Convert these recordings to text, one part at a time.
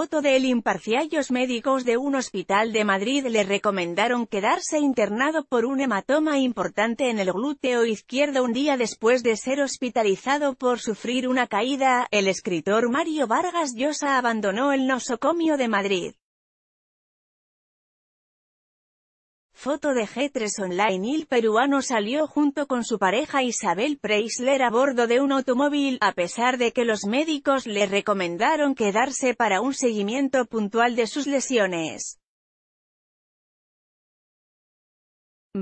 foto de imparcial los médicos de un hospital de Madrid le recomendaron quedarse internado por un hematoma importante en el glúteo izquierdo un día después de ser hospitalizado por sufrir una caída, el escritor Mario Vargas Llosa abandonó el nosocomio de Madrid. Foto de G3 Online El peruano salió junto con su pareja Isabel Preisler a bordo de un automóvil, a pesar de que los médicos le recomendaron quedarse para un seguimiento puntual de sus lesiones.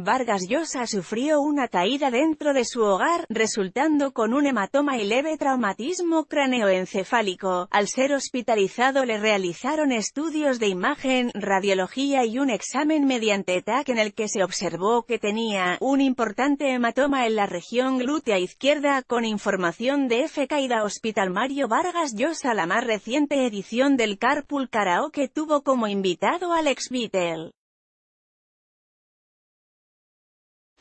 Vargas Llosa sufrió una caída dentro de su hogar, resultando con un hematoma y leve traumatismo cráneoencefálico. Al ser hospitalizado le realizaron estudios de imagen, radiología y un examen mediante TAC en el que se observó que tenía un importante hematoma en la región glútea izquierda con información de F. Caída Hospital Mario Vargas Llosa. La más reciente edición del Carpool Karaoke tuvo como invitado al ex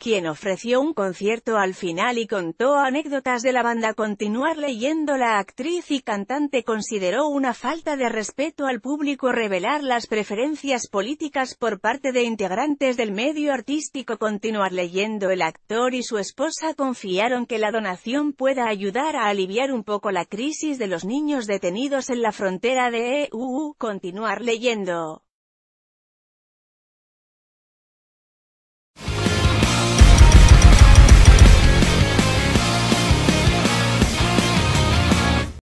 quien ofreció un concierto al final y contó anécdotas de la banda. Continuar leyendo la actriz y cantante consideró una falta de respeto al público revelar las preferencias políticas por parte de integrantes del medio artístico. Continuar leyendo el actor y su esposa confiaron que la donación pueda ayudar a aliviar un poco la crisis de los niños detenidos en la frontera de EU. Continuar leyendo.